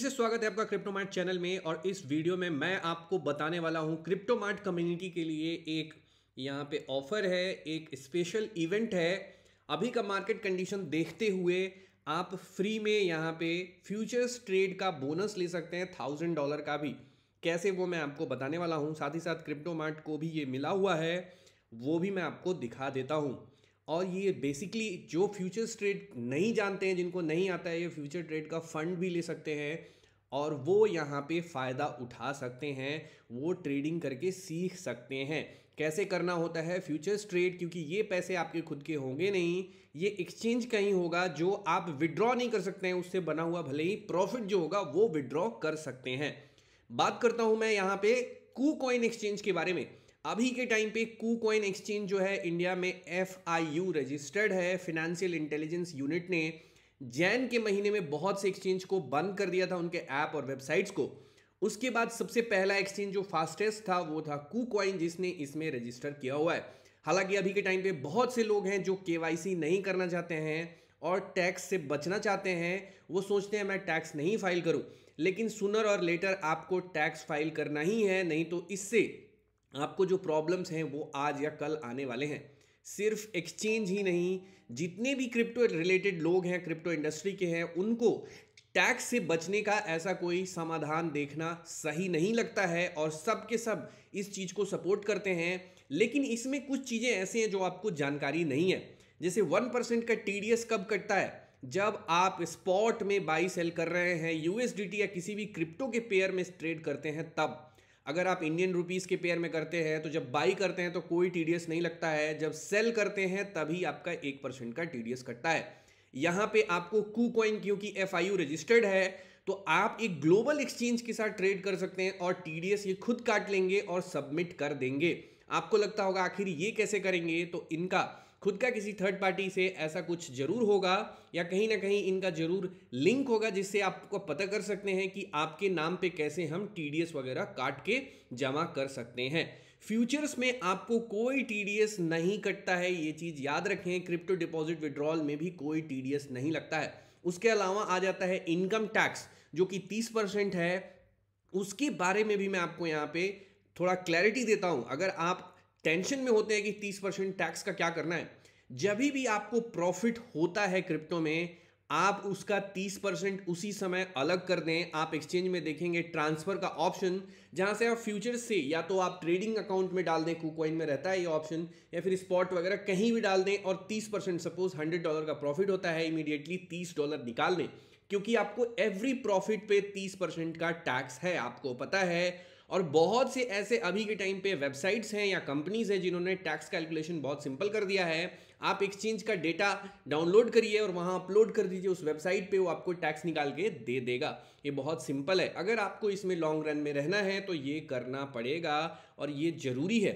से स्वागत है आपका क्रिप्टो मार्ट चैनल में और इस वीडियो में मैं आपको बताने वाला हूं क्रिप्टो मार्ट कम्युनिटी के लिए एक यहां पे ऑफर है एक स्पेशल इवेंट है अभी का मार्केट कंडीशन देखते हुए आप फ्री में यहां पे फ्यूचर्स ट्रेड का बोनस ले सकते हैं थाउजेंड डॉलर का भी कैसे वो मैं आपको बताने वाला हूँ साथ ही साथ क्रिप्टो मार्ट को भी ये मिला हुआ है वो भी मैं आपको दिखा देता हूँ और ये बेसिकली जो फ्यूचर ट्रेड नहीं जानते हैं जिनको नहीं आता है ये फ्यूचर ट्रेड का फंड भी ले सकते हैं और वो यहाँ पे फ़ायदा उठा सकते हैं वो ट्रेडिंग करके सीख सकते हैं कैसे करना होता है फ्यूचर्स ट्रेड क्योंकि ये पैसे आपके खुद के होंगे नहीं ये एक्सचेंज कहीं होगा जो आप विड्रॉ नहीं कर सकते हैं उससे बना हुआ भले ही प्रॉफिट जो होगा वो विड्रॉ कर सकते हैं बात करता हूँ मैं यहाँ पे कू कॉइन एक्सचेंज के बारे में अभी के टाइम पे कू कॉइन एक्सचेंज जो है इंडिया में एफ आई यू रजिस्टर्ड है फिनेंशियल इंटेलिजेंस यूनिट ने जैन के महीने में बहुत से एक्सचेंज को बंद कर दिया था उनके ऐप और वेबसाइट्स को उसके बाद सबसे पहला एक्सचेंज जो फास्टेस्ट था वो था कू कॉइन जिसने इसमें रजिस्टर किया हुआ है हालांकि अभी के टाइम पे बहुत से लोग हैं जो के नहीं करना चाहते हैं और टैक्स से बचना चाहते हैं वो सोचते हैं मैं टैक्स नहीं फाइल करूं लेकिन सुनर और लेटर आपको टैक्स फाइल करना ही है नहीं तो इससे आपको जो प्रॉब्लम्स हैं वो आज या कल आने वाले हैं सिर्फ एक्सचेंज ही नहीं जितने भी क्रिप्टो रिलेटेड लोग हैं क्रिप्टो इंडस्ट्री के हैं उनको टैक्स से बचने का ऐसा कोई समाधान देखना सही नहीं लगता है और सब के सब इस चीज़ को सपोर्ट करते हैं लेकिन इसमें कुछ चीज़ें ऐसी हैं जो आपको जानकारी नहीं है जैसे वन परसेंट का टी कब कटता है जब आप स्पॉट में बाई सेल कर रहे हैं यूएसडीटी या किसी भी क्रिप्टो के पेयर में ट्रेड करते हैं तब अगर आप इंडियन रुपीज़ के पेयर में करते हैं तो जब बाई करते हैं तो कोई टी नहीं लगता है जब सेल करते हैं तभी आपका एक परसेंट का टी कटता है यहाँ पे आपको कू कॉइन क्योंकि एफ रजिस्टर्ड है तो आप एक ग्लोबल एक्सचेंज के साथ ट्रेड कर सकते हैं और टी ये खुद काट लेंगे और सबमिट कर देंगे आपको लगता होगा आखिर ये कैसे करेंगे तो इनका खुद का किसी थर्ड पार्टी से ऐसा कुछ जरूर होगा या कहीं ना कहीं इनका जरूर लिंक होगा जिससे आपको पता कर सकते हैं कि आपके नाम पे कैसे हम टी वगैरह काट के जमा कर सकते हैं फ्यूचर्स में आपको कोई टी नहीं कटता है ये चीज़ याद रखें क्रिप्टो डिपॉजिट विड्रॉल में भी कोई टी नहीं लगता है उसके अलावा आ जाता है इनकम टैक्स जो कि तीस परसेंट है उसके बारे में भी मैं आपको यहाँ पे थोड़ा क्लैरिटी देता हूँ अगर आप टेंशन में होते हैं कि तीस परसेंट टैक्स का क्या करना है जब भी आपको प्रॉफिट होता है क्रिप्टो में आप उसका 30 परसेंट उसी समय अलग कर दें आप एक्सचेंज में देखेंगे ट्रांसफर का ऑप्शन जहां से आप फ्यूचर से या तो आप ट्रेडिंग अकाउंट में डाल दें कुकॉइन में रहता है ये ऑप्शन या फिर स्पॉट वगैरह कहीं भी डाल दें और 30 परसेंट सपोज 100 डॉलर का प्रॉफिट होता है इमीडिएटली 30 डॉलर निकाल दें क्योंकि आपको एवरी प्रॉफिट पे 30 परसेंट का टैक्स है आपको पता है और बहुत से ऐसे अभी के टाइम पे वेबसाइट्स हैं या कंपनीज हैं जिन्होंने टैक्स कैलकुलेशन बहुत सिंपल कर दिया है आप एक्सचेंज का डेटा डाउनलोड करिए और वहाँ अपलोड कर दीजिए उस वेबसाइट पे वो आपको टैक्स निकाल के दे देगा ये बहुत सिंपल है अगर आपको इसमें लॉन्ग रन में रहना है तो ये करना पड़ेगा और ये ज़रूरी है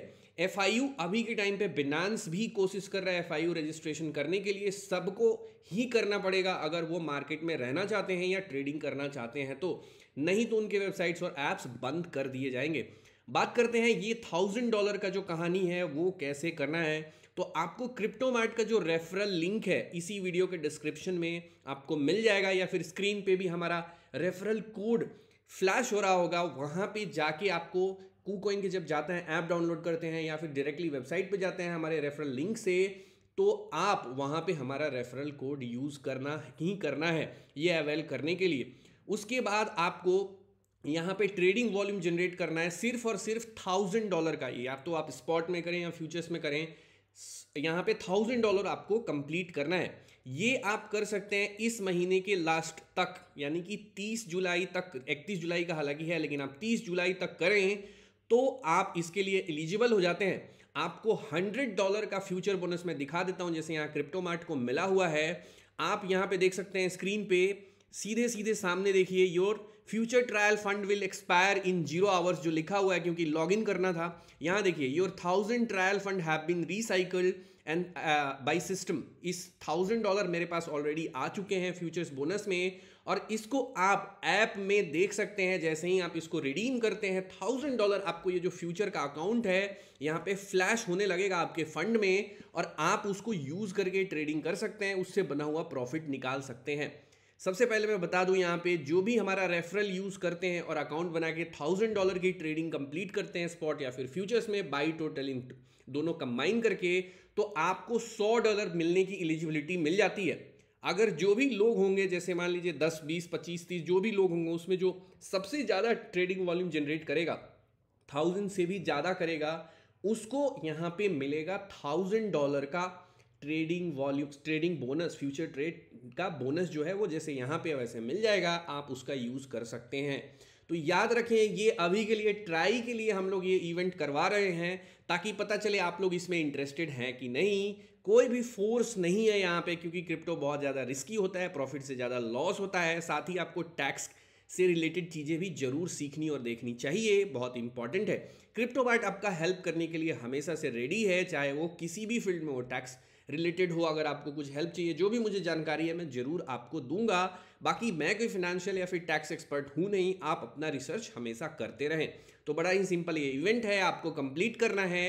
एफ अभी के टाइम पे बिनांस भी कोशिश कर रहा है एफ रजिस्ट्रेशन करने के लिए सबको ही करना पड़ेगा अगर वो मार्केट में रहना चाहते हैं या ट्रेडिंग करना चाहते हैं तो नहीं तो उनके वेबसाइट्स और ऐप्स बंद कर दिए जाएंगे बात करते हैं ये थाउजेंड डॉलर का जो कहानी है वो कैसे करना है तो आपको क्रिप्टोमार्ट का जो रेफरल लिंक है इसी वीडियो के डिस्क्रिप्शन में आपको मिल जाएगा या फिर स्क्रीन पे भी हमारा रेफरल कोड फ्लैश हो रहा होगा वहाँ पे जाके आपको कू कोइन के जब जाते हैं ऐप डाउनलोड करते हैं या फिर डायरेक्टली वेबसाइट पे जाते हैं हमारे रेफरल लिंक से तो आप वहाँ पे हमारा रेफरल कोड यूज़ करना ही करना है ये अवेल करने के लिए उसके बाद आपको यहाँ पे ट्रेडिंग वॉल्यूम जनरेट करना है सिर्फ और सिर्फ थाउजेंड डॉलर का ही या तो आप स्पॉट में करें या फ्यूचर्स में करें यहाँ पे थाउजेंड डॉलर आपको कंप्लीट करना है ये आप कर सकते हैं इस महीने के लास्ट तक यानी कि तीस जुलाई तक इकतीस जुलाई का हालांकि है लेकिन आप तीस जुलाई तक करें तो आप इसके लिए एलिजिबल हो जाते हैं आपको हंड्रेड डॉलर का फ्यूचर बोनस मैं दिखा देता हूँ जैसे यहाँ क्रिप्टो मार्ट को मिला हुआ है आप यहाँ पे देख सकते हैं स्क्रीन पे सीधे सीधे सामने देखिए your future trial fund will expire in zero hours जो लिखा हुआ है क्योंकि लॉग इन करना था यहाँ देखिए your thousand trial fund have been recycled and by system इस थाउजेंड डॉलर मेरे पास ऑलरेडी आ चुके हैं फ्यूचर्स बोनस में और इसको आप ऐप में देख सकते हैं जैसे ही आप इसको रिडीम करते हैं थाउजेंड डॉलर आपको ये जो फ्यूचर का अकाउंट है यहाँ पे फ्लैश होने लगेगा आपके फंड में और आप उसको यूज़ करके ट्रेडिंग कर सकते हैं उससे बना हुआ प्रॉफिट निकाल सकते हैं सबसे पहले मैं बता दूं यहाँ पे जो भी हमारा रेफरल यूज़ करते हैं और अकाउंट बना के थाउजेंड डॉलर की ट्रेडिंग कंप्लीट करते हैं स्पॉट या फिर फ्यूचर्स में बाई टोटल इन दोनों कंबाइन करके तो आपको सौ डॉलर मिलने की एलिजिबिलिटी मिल जाती है अगर जो भी लोग होंगे जैसे मान लीजिए दस बीस पच्चीस तीस जो भी लोग होंगे उसमें जो सबसे ज़्यादा ट्रेडिंग वॉल्यूम जनरेट करेगा थाउजेंड से भी ज़्यादा करेगा उसको यहाँ पे मिलेगा थाउजेंड डॉलर का trading volume trading bonus future trade का बोनस जो है वो जैसे यहाँ पे वैसे मिल जाएगा आप उसका यूज़ कर सकते हैं तो याद रखें ये अभी के लिए ट्राई के लिए हम लोग ये इवेंट करवा रहे हैं ताकि पता चले आप लोग इसमें इंटरेस्टेड हैं कि नहीं कोई भी फोर्स नहीं है यहाँ पे क्योंकि क्रिप्टो बहुत ज़्यादा रिस्की होता है प्रॉफिट से ज़्यादा लॉस होता है साथ ही आपको टैक्स से रिलेटेड चीज़ें भी जरूर सीखनी और देखनी चाहिए बहुत इंपॉर्टेंट है क्रिप्टो बार्ट आपका हेल्प करने के लिए हमेशा से रेडी है चाहे वो किसी भी फील्ड में वो टैक्स रिलेटेड हो अगर आपको कुछ हेल्प चाहिए जो भी मुझे जानकारी है मैं ज़रूर आपको दूंगा बाकी मैं कोई फाइनेंशियल या फिर टैक्स एक्सपर्ट हूं नहीं आप अपना रिसर्च हमेशा करते रहें तो बड़ा ही सिंपल ये इवेंट है आपको कंप्लीट करना है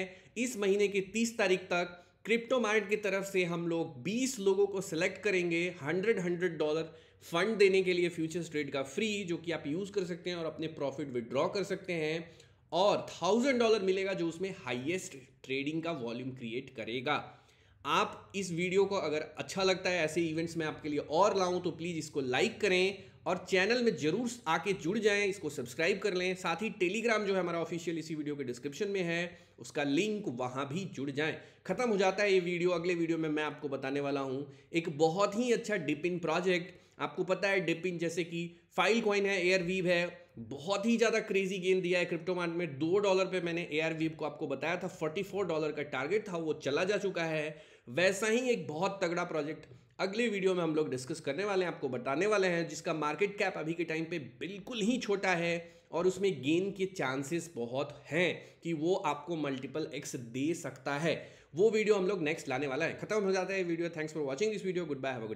इस महीने की तीस तारीख तक क्रिप्टो मार्ट की तरफ से हम लोग 20 लोगों को सिलेक्ट करेंगे 100 100 डॉलर फंड देने के लिए फ्यूचर्स ट्रेड का फ्री जो कि आप यूज़ कर सकते हैं और अपने प्रॉफिट विड्रॉ कर सकते हैं और थाउजेंड डॉलर मिलेगा जो उसमें हाईएस्ट ट्रेडिंग का वॉल्यूम क्रिएट करेगा आप इस वीडियो को अगर अच्छा लगता है ऐसे इवेंट्स में आपके लिए और लाऊं तो प्लीज़ इसको लाइक करें और चैनल में जरूर आके जुड़ जाएं इसको सब्सक्राइब कर लें साथ ही टेलीग्राम जो है हमारा ऑफिशियल इसी वीडियो के डिस्क्रिप्शन में है उसका लिंक वहां भी जुड़ जाएं खत्म हो जाता है ये वीडियो अगले वीडियो में मैं आपको बताने वाला हूं एक बहुत ही अच्छा डिपिन प्रोजेक्ट आपको पता है डिपिन जैसे कि फाइल कॉइन है एयर वीव है बहुत ही ज़्यादा क्रेजी गेन दिया है क्रिप्टो मार्ट में दो डॉलर पे मैंने एयर वीव को आपको बताया था फोर डॉलर का टारगेट था वो चला जा चुका है वैसा ही एक बहुत तगड़ा प्रोजेक्ट अगली वीडियो में हम लोग डिस्कस करने वाले हैं आपको बताने वाले हैं जिसका मार्केट कैप अभी के टाइम पे बिल्कुल ही छोटा है और उसमें गेन के चांसेस बहुत हैं कि वो आपको मल्टीपल एक्स दे सकता है वो वीडियो हम लोग नेक्स्ट लाने वाला है खत्म हो जाता है video thanks for watching this video goodbye good